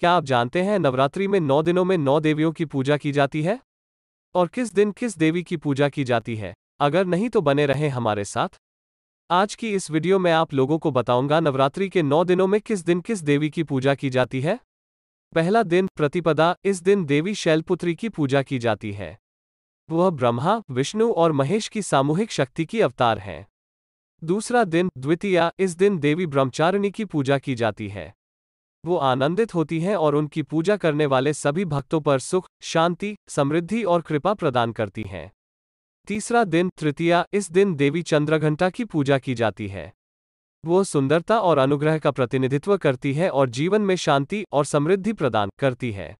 क्या आप जानते हैं नवरात्रि में नौ दिनों में नौ देवियों की पूजा की जाती है और किस दिन किस देवी की पूजा की जाती है अगर नहीं तो बने रहें हमारे साथ आज की इस वीडियो में आप लोगों को बताऊंगा नवरात्रि के नौ दिनों में किस दिन किस देवी की पूजा की जाती है पहला दिन प्रतिपदा इस दिन देवी शैलपुत्री की पूजा की जाती है वह ब्रह्मा विष्णु और महेश की सामूहिक शक्ति की अवतार हैं दूसरा दिन द्वितीया इस दिन देवी ब्रह्मचारिणी की पूजा की जाती है वो आनंदित होती हैं और उनकी पूजा करने वाले सभी भक्तों पर सुख शांति समृद्धि और कृपा प्रदान करती हैं तीसरा दिन तृतीया इस दिन देवी चंद्रघंटा की पूजा की जाती है वो सुंदरता और अनुग्रह का प्रतिनिधित्व करती है और जीवन में शांति और समृद्धि प्रदान करती है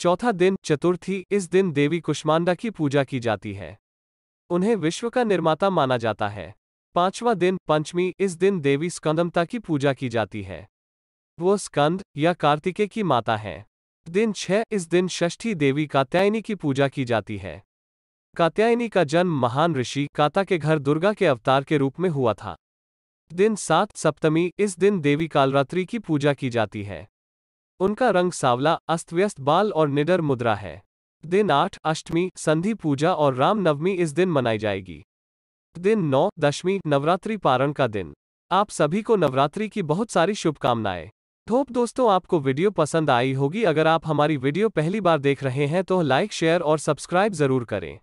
चौथा दिन चतुर्थी इस दिन देवी कुष्मांडा की पूजा की जाती है उन्हें विश्व का निर्माता माना जाता है पांचवा दिन पंचमी इस दिन देवी स्कंदमता की पूजा की जाती है वो स्कंद या कार्तिके की माता है दिन छह इस दिन षष्ठी देवी कात्यायनी की पूजा की जाती है कात्यायनी का जन्म महान ऋषि काता के घर दुर्गा के अवतार के रूप में हुआ था दिन सात सप्तमी इस दिन देवी कालरात्रि की पूजा की जाती है उनका रंग सावला अस्तव्यस्त बाल और निडर मुद्रा है दिन आठ अष्टमी संधि पूजा और रामनवमी इस दिन मनाई जाएगी दिन नौ दशमी नवरात्रि पारण का दिन आप सभी को नवरात्रि की बहुत सारी शुभकामनाएं ठोप दोस्तों आपको वीडियो पसंद आई होगी अगर आप हमारी वीडियो पहली बार देख रहे हैं तो लाइक शेयर और सब्सक्राइब जरूर करें